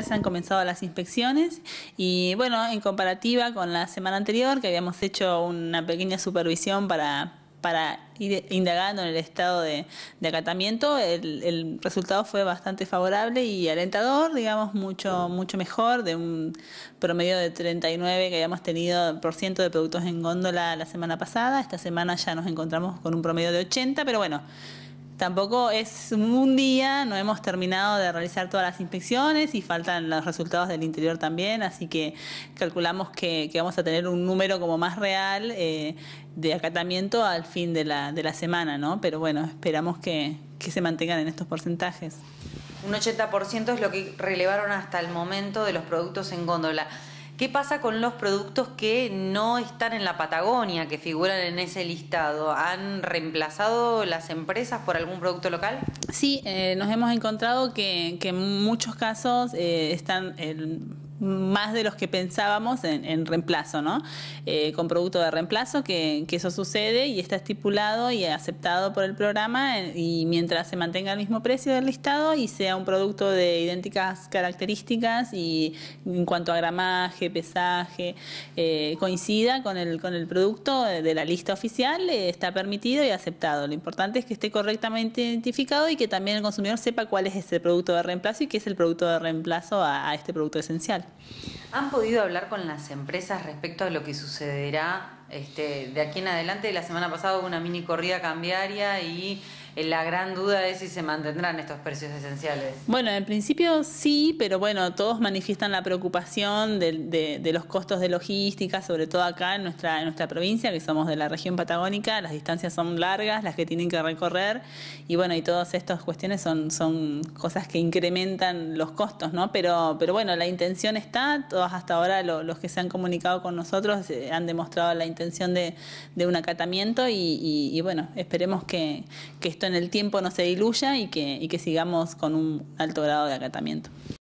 se han comenzado las inspecciones y bueno, en comparativa con la semana anterior que habíamos hecho una pequeña supervisión para, para ir indagando en el estado de, acatamiento, el, el, resultado fue bastante favorable y alentador, digamos, mucho, mucho mejor, de un promedio de 39 que habíamos tenido por ciento de productos en góndola la semana pasada. Esta semana ya nos encontramos con un promedio de 80, pero bueno tampoco es un día, no hemos terminado de realizar todas las inspecciones y faltan los resultados del interior también, así que calculamos que, vamos a tener un número como más real eh, de acatamiento al fin de la, de la semana, ¿no? Pero bueno, esperamos que, que se mantengan en estos porcentajes. Un 80% es lo que relevaron hasta el momento de los productos en góndola. ¿Qué pasa con los productos que no están en la Patagonia, que figuran en ese listado? ¿Han reemplazado las empresas por algún producto local? Sí, eh, nos hemos encontrado que, en muchos casos eh, están más de los que pensábamos en, reemplazo, ¿no? Eh, con producto de reemplazo, que, eso sucede y está estipulado y aceptado por el programa eh, y mientras se mantenga el mismo precio del listado y sea un producto de idénticas características y en cuanto a gramaje, pesaje, eh, coincida con el, con el producto de la lista oficial, está permitido y aceptado. Lo importante es que esté correctamente identificado y que también el consumidor sepa cuál es ese producto de reemplazo y qué es el producto de reemplazo a este producto esencial. ¿Han podido hablar con las empresas respecto a lo que sucederá este, de aquí en adelante? La semana pasada hubo una mini corrida cambiaria y eh, la gran duda es si se mantendrán estos precios esenciales. Bueno, en principio sí, pero bueno, todos manifiestan la preocupación de, los costos de logística, sobre todo acá en nuestra, en nuestra provincia, que somos de la región patagónica, las distancias son largas, las que tienen que recorrer, y bueno, y todas estas cuestiones son, son cosas que incrementan los costos, ¿no? Pero, pero bueno, la intención está, todos hasta ahora los que se han comunicado con nosotros eh, han demostrado la intención de, un acatamiento y, bueno, esperemos que, que esto en el tiempo no se diluya y que, y que sigamos con un alto grado de acatamiento.